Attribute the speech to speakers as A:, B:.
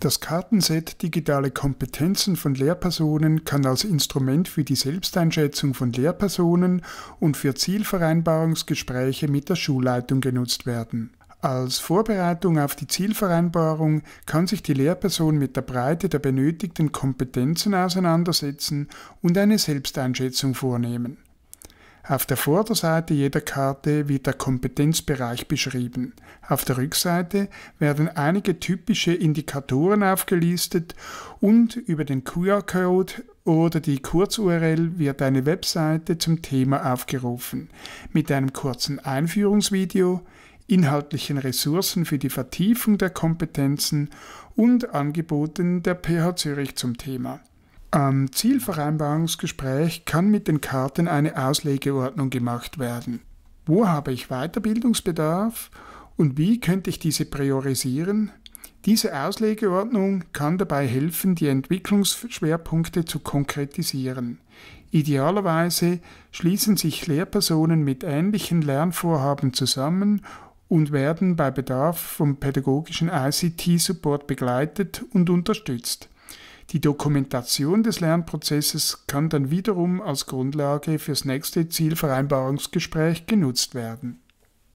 A: Das Kartenset Digitale Kompetenzen von Lehrpersonen kann als Instrument für die Selbsteinschätzung von Lehrpersonen und für Zielvereinbarungsgespräche mit der Schulleitung genutzt werden. Als Vorbereitung auf die Zielvereinbarung kann sich die Lehrperson mit der Breite der benötigten Kompetenzen auseinandersetzen und eine Selbsteinschätzung vornehmen. Auf der Vorderseite jeder Karte wird der Kompetenzbereich beschrieben. Auf der Rückseite werden einige typische Indikatoren aufgelistet und über den QR-Code oder die Kurz-URL wird eine Webseite zum Thema aufgerufen. Mit einem kurzen Einführungsvideo, inhaltlichen Ressourcen für die Vertiefung der Kompetenzen und Angeboten der PH Zürich zum Thema. Am Zielvereinbarungsgespräch kann mit den Karten eine Auslegeordnung gemacht werden. Wo habe ich Weiterbildungsbedarf und wie könnte ich diese priorisieren? Diese Auslegeordnung kann dabei helfen, die Entwicklungsschwerpunkte zu konkretisieren. Idealerweise schließen sich Lehrpersonen mit ähnlichen Lernvorhaben zusammen und werden bei Bedarf vom pädagogischen ICT-Support begleitet und unterstützt. Die Dokumentation des Lernprozesses kann dann wiederum als Grundlage fürs nächste Zielvereinbarungsgespräch genutzt werden.